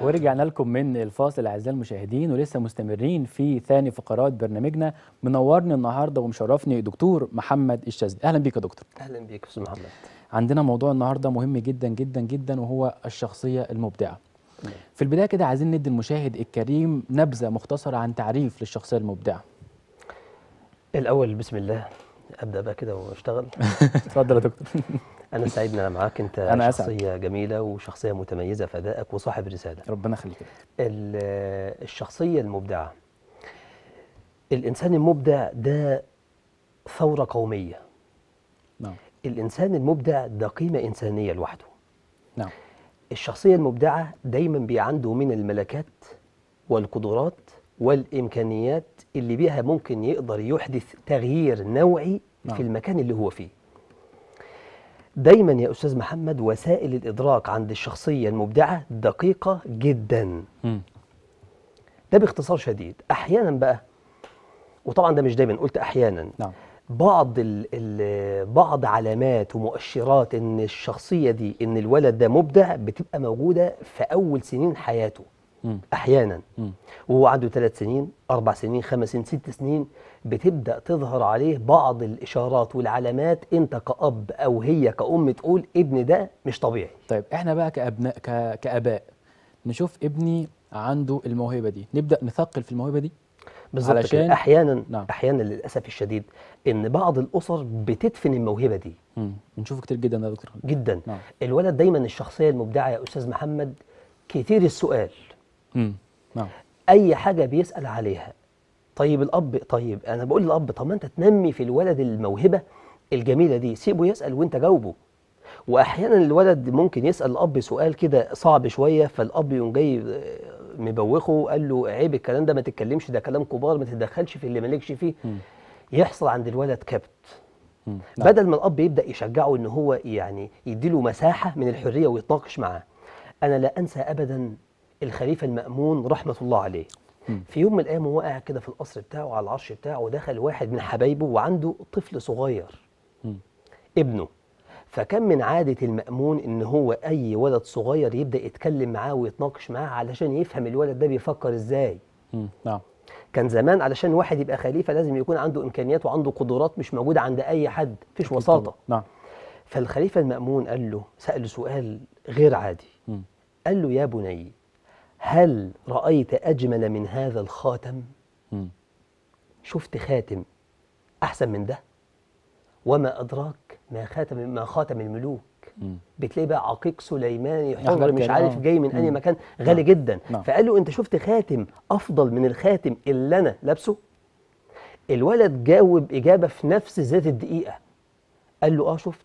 ورجعنا لكم من الفاصل اعزائي المشاهدين ولسه مستمرين في ثاني فقرات برنامجنا منورني النهارده ومشرفني دكتور محمد الشاذلي اهلا بيك يا دكتور اهلا بيك يا استاذ محمد عندنا موضوع النهارده مهم جدا جدا جدا وهو الشخصيه المبدعه نعم. في البدايه كده عايزين ندي المشاهد الكريم نبذه مختصره عن تعريف للشخصيه المبدعه الاول بسم الله ابدا بقى كده واشتغل اتفضل يا دكتور انا سعيد ان انا معاك انت أنا شخصيه أسعد. جميله وشخصيه متميزه في ادائك وصاحب رساله ربنا يخليك الشخصيه المبدعه الانسان المبدع ده ثوره قوميه نعم الانسان المبدع ده قيمه انسانيه لوحده نعم الشخصيه المبدعه دايما بي عنده من الملكات والقدرات والامكانيات اللي بيها ممكن يقدر يحدث تغيير نوعي نعم. في المكان اللي هو فيه دايما يا استاذ محمد وسائل الادراك عند الشخصيه المبدعه دقيقه جدا م. ده باختصار شديد احيانا بقى وطبعا ده مش دايما قلت احيانا نعم. بعض ال ال بعض علامات ومؤشرات ان الشخصيه دي ان الولد ده مبدع بتبقى موجوده في اول سنين حياته احيانا وهو عنده ثلاث سنين اربع سنين خمس سنين ست سنين بتبدا تظهر عليه بعض الاشارات والعلامات انت كاب او هي كام تقول ابن ده مش طبيعي طيب احنا بقى كابناء ك... كاباء نشوف ابني عنده الموهبه دي نبدا نثقل في الموهبه دي بالظبط علشان احيانا نعم. احيانا للاسف الشديد ان بعض الاسر بتدفن الموهبه دي بنشوفه كتير جدا يا دكتور جدا نعم. الولد دايما الشخصيه المبدعه يا استاذ محمد كتير السؤال نعم اي حاجه بيسال عليها طيب الاب طيب انا بقول للاب طب ما انت تنمي في الولد الموهبه الجميله دي سيبه يسال وانت جاوبه واحيانا الولد ممكن يسال الاب سؤال كده صعب شويه فالاب يقوم جاي آه، مبوخه قال له عيب الكلام ده ما تتكلمش ده كلام كبار ما تتدخلش في اللي مالكش فيه م. يحصل عند الولد كبت م. نعم. بدل ما الاب يبدا يشجعه ان هو يعني يديله مساحه من الحريه ويتناقش معاه انا لا انسى ابدا الخليفه المامون رحمه الله عليه في يوم من الايام وهو قاعد كده في القصر بتاعه على العرش بتاعه ودخل واحد من حبايبه وعنده طفل صغير ابنه فكان من عادة المأمون إن هو أي ولد صغير يبدأ يتكلم معاه ويتناقش معاه علشان يفهم الولد ده بيفكر إزاي نعم كان زمان علشان واحد يبقى خليفة لازم يكون عنده إمكانيات وعنده قدرات مش موجودة عند أي حد مفيش وساطة نعم فالخليفة المأمون قال له سأله سؤال غير عادي م. قال له يا بني هل رأيت أجمل من هذا الخاتم؟ م. شفت خاتم أحسن من ده؟ وما أدراك ما خاتم ما خاتم الملوك م. بتلاقي بقى عقيق سليماني حمر مش عارف آه. جاي من أي مكان غالي نعم. جدا م. نعم. فقال له أنت شفت خاتم أفضل من الخاتم اللي أنا لابسه؟ الولد جاوب إجابة في نفس ذات الدقيقة قال له آه شفت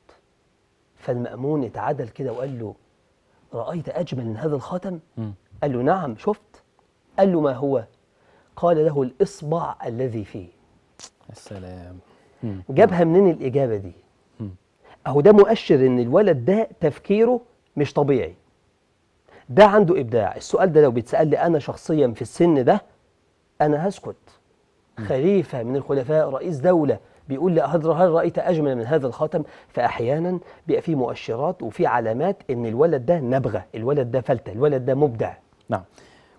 فالمأمون اتعدل كده وقال له رأيت أجمل من هذا الخاتم؟ م. قال له نعم شفت قال له ما هو قال له الإصبع الذي فيه السلام جابها منين الإجابة دي أهو ده مؤشر إن الولد ده تفكيره مش طبيعي ده عنده إبداع السؤال ده لو بيتسأل لي أنا شخصيا في السن ده أنا هسكت خليفة من الخلفاء رئيس دولة بيقول لي هل رأيت أجمل من هذا الخاتم فأحيانا بيبقى في مؤشرات وفي علامات إن الولد ده نبغة الولد ده فلتة الولد ده مبدع نعم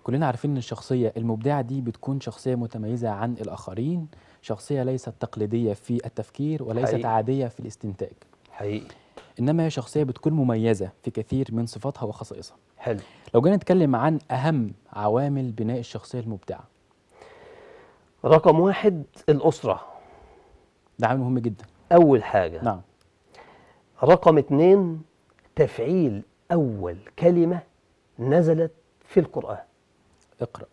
كلنا عارفين ان الشخصيه المبدعه دي بتكون شخصيه متميزه عن الاخرين شخصيه ليست تقليديه في التفكير وليست حقيقي. عاديه في الاستنتاج حقيقي انما هي شخصيه بتكون مميزه في كثير من صفاتها وخصائصها حلو لو جينا نتكلم عن اهم عوامل بناء الشخصيه المبدعه رقم واحد الاسره ده عامل مهم جدا اول حاجه نعم رقم اثنين تفعيل اول كلمه نزلت في القرآن اقرأ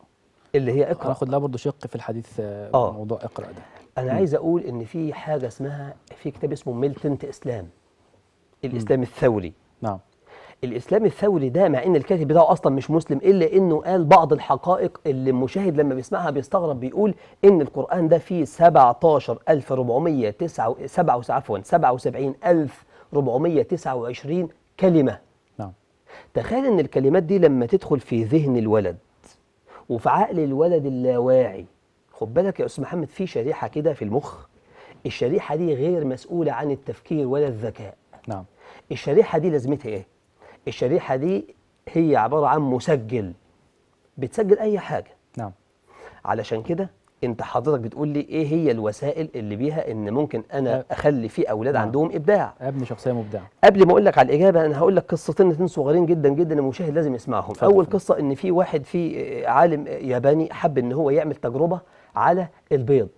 اللي هي اقرأ هاخد لها برضه شق في الحديث آه،, آه. موضوع اقرأ ده أنا م. عايز أقول إن في حاجة اسمها في كتاب اسمه ميلتنت إسلام الإسلام م. الثوري نعم الاسلام الثوري ده مع ان الكاتب بتاعه اصلا مش مسلم الا انه قال بعض الحقائق اللي المشاهد لما بيسمعها بيستغرب بيقول ان القران ده فيه 17429 عفوا 77429 كلمه تخيل ان الكلمات دي لما تدخل في ذهن الولد وفي عقل الولد اللاواعي خد بالك يا استاذ محمد في شريحه كده في المخ الشريحه دي غير مسؤوله عن التفكير ولا الذكاء نعم الشريحه دي لازمتها ايه الشريحه دي هي عباره عن مسجل بتسجل اي حاجه نعم علشان كده انت حضرتك بتقول لي ايه هي الوسائل اللي بيها ان ممكن انا اخلي في اولاد نعم. عندهم ابداع ابني شخصيه مبدعه قبل ما اقول لك على الاجابه انا هقول لك قصتين اتنين صغيرين جدا جدا المشاهد لازم يسمعهم اول قصه ان في واحد في عالم ياباني حب ان هو يعمل تجربه على البيض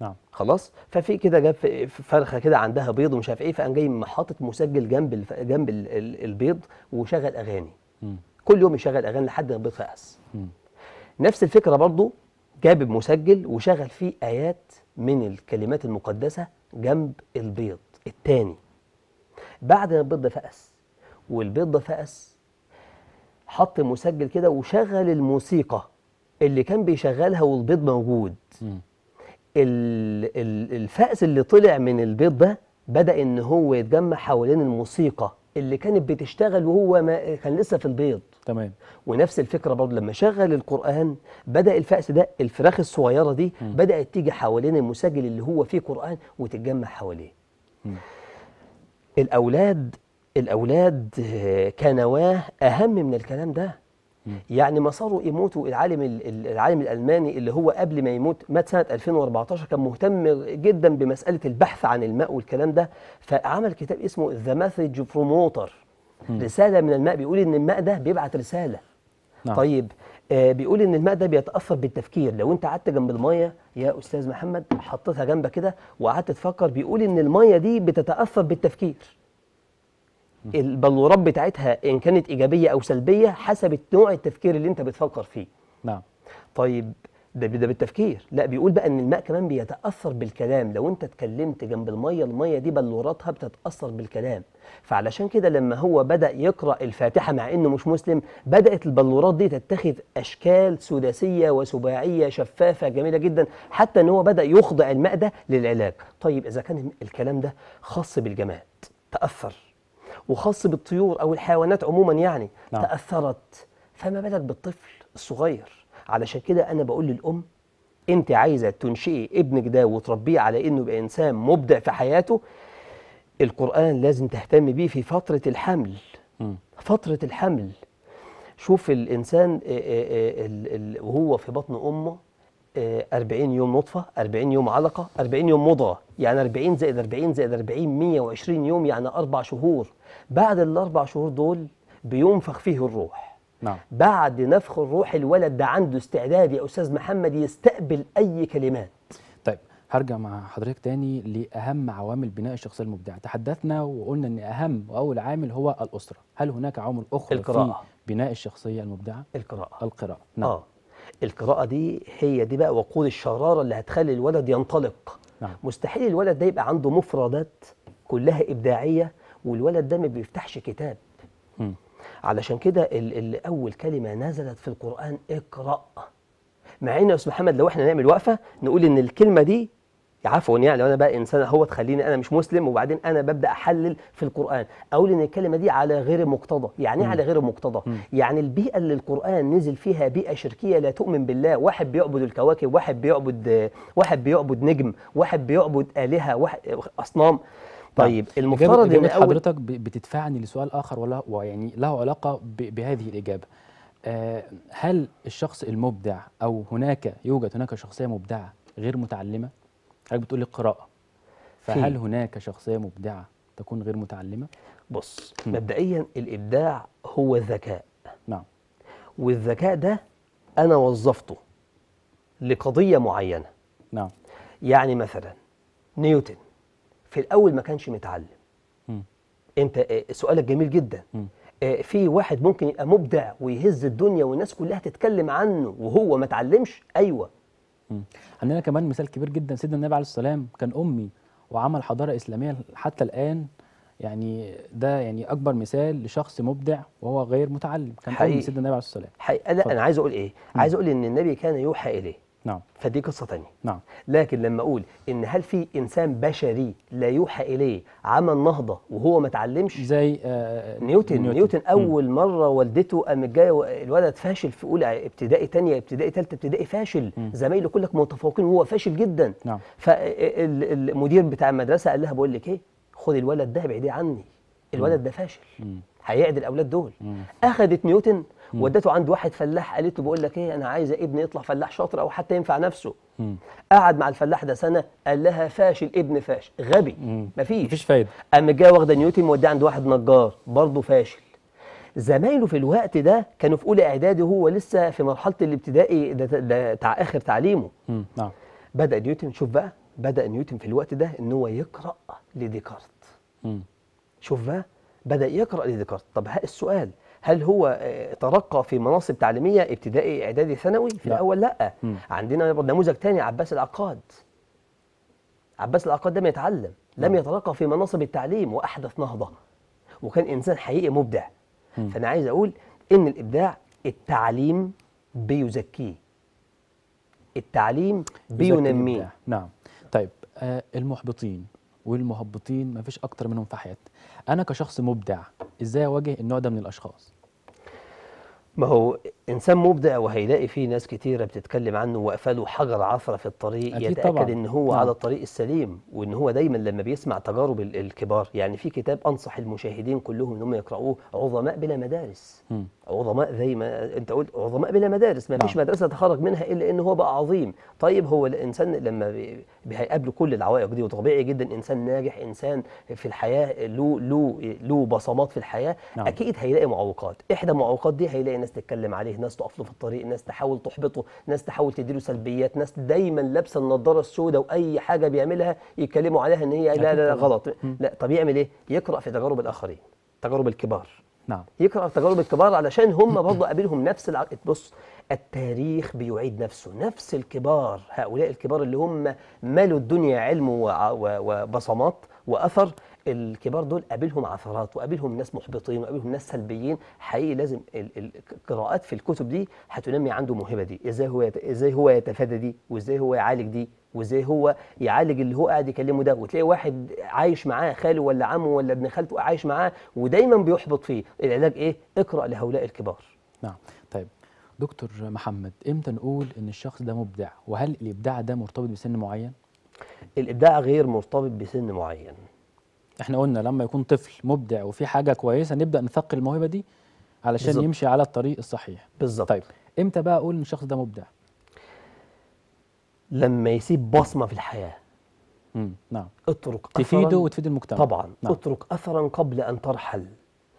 نعم خلاص ففي كده جاب فرخه كده عندها بيض ومش عارف ايه فقام جاي حاطط مسجل جنب الف... جنب ال... البيض وشغل اغاني م. كل يوم يشغل اغاني لحد ما البيض فقس نفس الفكره برضو جاب مسجل وشغل فيه آيات من الكلمات المقدسة جنب البيض الثاني بعد ما البيض ده فقس والبيض ده فقس حط مسجل كده وشغل الموسيقى اللي كان بيشغلها والبيض موجود الفأس اللي طلع من البيض ده بدأ إن هو يتجمع حوالين الموسيقى اللي كانت بتشتغل وهو ما كان لسه في البيض تمام ونفس الفكره برضه لما شغل القران بدا الفأس ده الفراخ الصغيره دي م. بدات تيجي حوالين المسجل اللي هو فيه قران وتتجمع حواليه الاولاد الاولاد آه، كنواه اهم من الكلام ده يعني مساره ايموتو العالم العالم الالماني اللي هو قبل ما يموت مات سنه 2014 كان مهتم جدا بمساله البحث عن الماء والكلام ده فعمل كتاب اسمه ذا ماثج بروموتر رساله من الماء بيقول ان الماء ده بيبعت رساله نعم. طيب آه بيقول ان الماء ده بيتاثر بالتفكير لو انت قعدت جنب الميه يا استاذ محمد حطيتها جنبك كده وقعدت تفكر بيقول ان الميه دي بتتاثر بالتفكير البلورات بتاعتها ان كانت ايجابيه او سلبيه حسب نوع التفكير اللي انت بتفكر فيه نعم طيب ده ده بالتفكير لا بيقول بقى ان الماء كمان بيتاثر بالكلام لو انت اتكلمت جنب الميه الميه دي بلوراتها بتتاثر بالكلام فعلشان كده لما هو بدا يقرا الفاتحه مع انه مش مسلم بدات البلورات دي تتخذ اشكال سداسيه وسباعيه شفافه جميله جدا حتى ان هو بدا يخضع الماء ده للعلاج طيب اذا كان الكلام ده خاص بالجماد تاثر وخاص بالطيور أو الحيوانات عموما يعني نعم. تأثرت فما بالك بالطفل الصغير علشان كده أنا بقول للأم أنت عايزة تنشئي ابنك ده وتربيه على إنه يبقى إنسان مبدع في حياته القرآن لازم تهتم بيه في فترة الحمل م. فترة الحمل شوف الإنسان آه، آه، آه، وهو في بطن أمه 40 آه، يوم نطفة 40 يوم علقة 40 يوم مضغة يعني 40 زائد 40 زائد 40 120 يوم يعني أربع شهور بعد الأربع شهور دول بينفخ فيه الروح نعم. بعد نفخ الروح الولد ده عنده استعداد يا أستاذ محمد يستقبل أي كلمات طيب هرجع مع حضرتك تاني لأهم عوامل بناء الشخصية المبدعة تحدثنا وقلنا أن أهم وأول عامل هو الأسرة هل هناك عوامل أخرى القراءة. في بناء الشخصية المبدعة؟ القراءة القراءة نعم آه. القراءه دي هي دي بقى وقود الشراره اللي هتخلي الولد ينطلق نعم. مستحيل الولد ده يبقى عنده مفردات كلها ابداعيه والولد ده ما بيفتحش كتاب م. علشان كده اول كلمه نزلت في القران اقرا مع ان يا استاذ محمد لو احنا نعمل وقفه نقول ان الكلمه دي عفوا يعني لو انا بقى انسان هو تخليني انا مش مسلم وبعدين انا ببدا احلل في القران اقول ان الكلمه دي على غير مقتضى يعني ايه على غير مقتضى يعني البيئه اللي القران نزل فيها بيئه شركيه لا تؤمن بالله واحد بيعبد الكواكب واحد بيعبد واحد بيعبد نجم واحد بيعبد الهه واحد اصنام طيب المفترض ان حضرتك بتدفعني لسؤال اخر ولا ويعني له علاقه بهذه الاجابه أه هل الشخص المبدع او هناك يوجد هناك شخصيه مبدعه غير متعلمه حضرتك بتقول قراءه فهل هناك شخصيه مبدعه تكون غير متعلمه بص م. مبدئيا الابداع هو ذكاء نعم والذكاء ده انا وظفته لقضيه معينه نعم يعني مثلا نيوتن في الاول ما كانش متعلم م. انت آه، سؤالك جميل جدا م. آه، في واحد ممكن يبقى مبدع ويهز الدنيا والناس كلها تتكلم عنه وهو ما اتعلمش ايوه مم. عندنا كمان مثال كبير جدا سيدنا النبي عليه السلام كان امي وعمل حضاره اسلاميه حتى الان يعني ده يعني اكبر مثال لشخص مبدع وهو غير متعلم كان حقيقي سيدنا النبي عليه السلام حقيقي لا انا عايز اقول ايه مم. عايز اقول ان النبي كان يوحى اليه نعم فدي قصه تانية نعم لكن لما اقول ان هل في انسان بشري لا يوحى اليه عمل نهضه وهو ما اتعلمش زي آه نيوتن. نيوتن نيوتن اول م. مره والدته قامت جايه الولد فاشل في اولى ابتدائي تانية ابتدائي ثالثه ابتدائي فاشل زمايله كلك متفوقين وهو فاشل جدا نعم فالمدير بتاع المدرسه قال لها بقول لك ايه خد الولد ده ابعديه عني الولد ده فاشل هيعدل الاولاد دول اخذت نيوتن ودته عند واحد فلاح قالت له بقول لك ايه انا عايزه ابني يطلع فلاح شاطر او حتى ينفع نفسه مم. قعد مع الفلاح ده سنه قال لها فاشل ابن فاشل غبي مم. مفيش مفيش فايده قام جاي واخده نيوتن موديه عند واحد نجار برضه فاشل زمايله في الوقت ده كانوا في اولى اعدادي وهو لسه في مرحله الابتدائي ده, ده اخر تعليمه مم. نعم بدا نيوتن شوف بقى بدا نيوتن في الوقت ده ان هو يقرا لديكارت مم. شوف بقى بدا يقرا لديكارت طب السؤال هل هو آه، ترقى في مناصب تعليميه ابتدائي اعدادي ثانوي في لا. الاول لا م. عندنا نموذج ثاني عباس العقاد عباس العقاد لم يتعلم لم نعم. يترقى في مناصب التعليم واحدث نهضه وكان انسان حقيقي مبدع م. فانا عايز اقول ان الابداع التعليم بيزكيه التعليم بينميه نعم طيب آه المحبطين والمهبطين ما فيش اكتر منهم في حياتي انا كشخص مبدع ازاي اواجه النوع ده من الاشخاص ما هو انسان مبدع وهيلاقي فيه ناس كتيره بتتكلم عنه وقفله حجر عثره في الطريق يتاكد طبعًا. ان هو نعم. على الطريق السليم وان هو دايما لما بيسمع تجارب الكبار يعني في كتاب انصح المشاهدين كلهم ان هم يقرأوه عظماء بلا مدارس م. عظماء زي ما انت قلت عظماء بلا مدارس ما نعم. فيش مدرسه تخرج منها الا ان هو بقى عظيم طيب هو الانسان لما بيقابله كل العوائق دي وطبيعي جدا انسان ناجح انسان في الحياه له له له بصمات في الحياه نعم. اكيد هيلاقي معوقات احدى المعوقات دي هيلاقي ناس تتكلم عليه ناس تقف له في الطريق ناس تحاول تحبطه ناس تحاول تديله سلبيات ناس دايما لابسه النضاره السوداء واي حاجه بيعملها يتكلموا عليها ان هي لا لا, لا غلط لا طب يعمل ايه يقرا في تجارب الاخرين تجارب الكبار نعم يقرا تجارب الكبار علشان هم برضه قابلهم نفس الع... بص التاريخ بيعيد نفسه نفس الكبار هؤلاء الكبار اللي هم مالوا الدنيا علم وبصمات وأثر الكبار دول قابلهم عثرات وقابلهم ناس محبطين وقابلهم ناس سلبيين حقيقي لازم القراءات في الكتب دي هتنمي عنده موهبه دي ازاي هو ازاي هو يتفادى دي وازاي هو يعالج دي وازاي هو يعالج اللي هو قاعد يكلمه ده وتلاقي واحد عايش معاه خاله ولا عمه ولا ابن خالته عايش معاه ودايما بيحبط فيه العلاج ايه اقرا لهؤلاء الكبار نعم دكتور محمد امتى نقول ان الشخص ده مبدع وهل الابداع ده مرتبط بسن معين الابداع غير مرتبط بسن معين احنا قلنا لما يكون طفل مبدع وفي حاجه كويسه نبدا نثقل الموهبه دي علشان بالزبط. يمشي على الطريق الصحيح بالظبط طيب امتى بقى اقول ان الشخص ده مبدع لما يسيب بصمه في الحياه مم. نعم اترك تفيده وتفيد المجتمع طبعا نعم. اترك اثرا قبل ان ترحل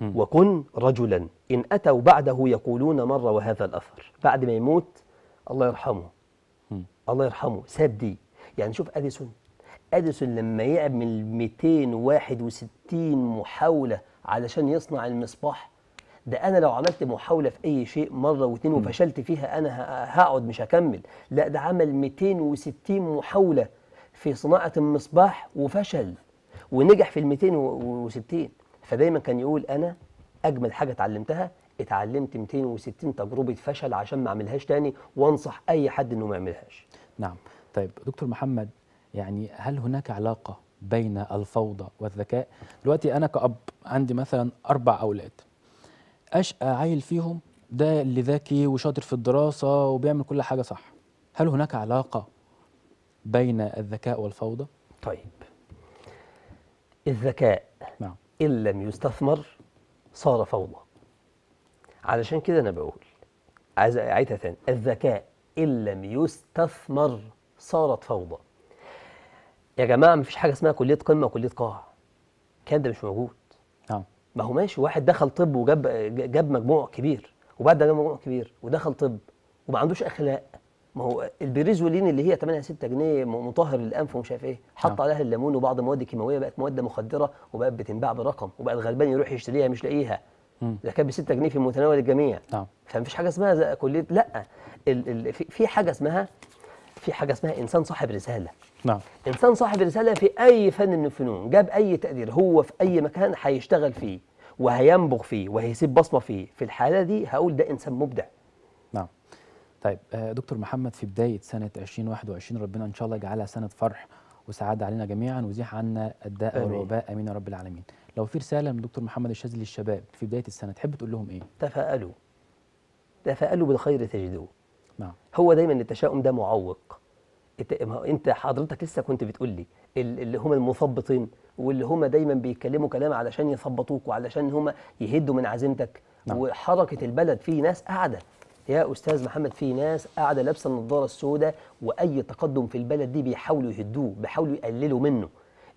وكن رجلا إن أتوا بعده يقولون مرة وهذا الأثر بعد ما يموت الله يرحمه الله يرحمه ساب دي يعني شوف أديسون أديسون لما يعمل 261 محاولة علشان يصنع المصباح ده أنا لو عملت محاولة في أي شيء مرة واتنين وفشلت فيها أنا هقعد مش هكمل لا ده عمل 260 محاولة في صناعة المصباح وفشل ونجح في ال 260 فدايما كان يقول انا اجمل حاجه اتعلمتها اتعلمت 260 تجربه فشل عشان ما اعملهاش تاني وانصح اي حد انه ما يعملهاش نعم طيب دكتور محمد يعني هل هناك علاقه بين الفوضى والذكاء دلوقتي انا كاب عندي مثلا اربع اولاد اشقى عيل فيهم ده اللي ذكي وشاطر في الدراسه وبيعمل كل حاجه صح هل هناك علاقه بين الذكاء والفوضى طيب الذكاء إن لم يستثمر صار فوضى علشان كده أنا بقول عايز أعيدها تاني الذكاء إن لم يستثمر صارت فوضى يا جماعة مفيش حاجة اسمها كلية قمة وكلية قاع كان ده مش موجود نعم ما هو ماشي واحد دخل طب وجاب جاب مجموع كبير وبعد ده جاب مجموع كبير ودخل طب وما عندوش أخلاق ما هو البريزولين اللي هي 8 6 جنيه مطهر للانف ومش عارف ايه حط نعم. عليها الليمون وبعض المواد الكيماويه بقت مواد مخدره وبقت بتنباع برقم وبقى الغلبان يروح يشتريها مش لاقيها ده كانت ب 6 جنيه في متناول الجميع نعم فمفيش حاجه اسمها كليه لا ال ال في حاجه اسمها في حاجه اسمها انسان صاحب رساله نعم انسان صاحب رساله في اي فن من الفنون جاب اي تقدير هو في اي مكان هيشتغل فيه وهينبغ فيه وهيسيب بصمه فيه في الحاله دي هقول ده انسان مبدع طيب آه، دكتور محمد في بداية سنة 2021 ربنا إن شاء الله يجعلها سنة فرح وسعادة علينا جميعا ويزيح عنا الداء والوباء آمين يا رب العالمين لو في رسالة من دكتور محمد الشاذلي للشباب في بداية السنة تحب تقول لهم إيه؟ تفاءلوا تفاءلوا بالخير تجدوه نعم هو دايما التشاؤم ده معوق انت حضرتك لسه كنت بتقول لي اللي هم المثبطين واللي هم دايما بيتكلموا كلام علشان يثبطوك وعلشان هم يهدوا من عزيمتك نعم. وحركه البلد في ناس قاعده يا استاذ محمد في ناس قاعده لابسه النضاره السوداء واي تقدم في البلد دي بيحاولوا يهدوه بيحاولوا يقللوا منه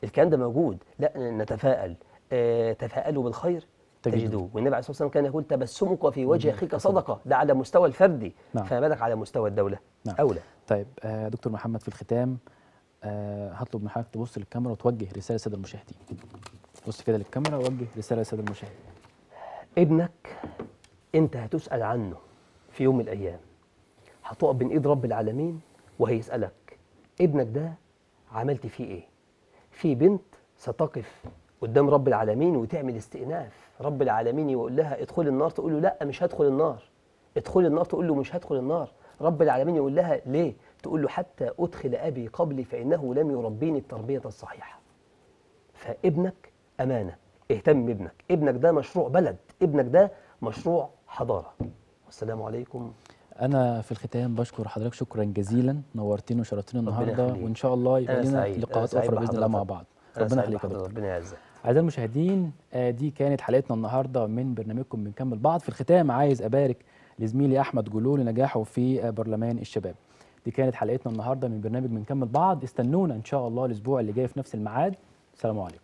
الكلام ده موجود لا نتفائل آه تفائلوا بالخير تجدوه والنبي عليه الصلاه والسلام كان يقول تبسمك في وجه اخيك صدقه ده على مستوى الفردي نعم. فما بالك على مستوى الدوله نعم. اولى طيب آه دكتور محمد في الختام آه هطلب من حضرتك تبص للكاميرا وتوجه رساله للساده المشاهدين بص كده للكاميرا ووجه رساله للساده المشاهدين ابنك انت هتسال عنه في يوم من الأيام هتقف بين إيد رب العالمين وهيسألك ابنك ده عملت فيه إيه؟ في بنت ستقف قدام رب العالمين وتعمل استئناف رب العالمين يقول لها ادخل النار تقول له لا مش هدخل النار ادخل النار تقول له مش هدخل النار رب العالمين يقول لها ليه تقول له حتى أدخل أبي قبلي فإنه لم يربيني التربية الصحيحة فابنك أمانة اهتم بابنك ابنك ده مشروع بلد ابنك ده مشروع حضارة السلام عليكم انا في الختام بشكر حضرتك شكرا جزيلا نورتني وشرفتني النهارده وان شاء الله يبقى لنا لقاءات اخرى باذن الله مع بعض ربنا يخليك يا دكتور ربنا يعزك اعزائي المشاهدين آه، دي كانت حلقتنا النهارده من برنامجكم بنكمل بعض في الختام عايز ابارك لزميلي احمد جلول لنجاحه في آه، برلمان الشباب دي كانت حلقتنا النهارده من برنامج بنكمل بعض استنونا ان شاء الله الاسبوع اللي جاي في نفس الميعاد سلام عليكم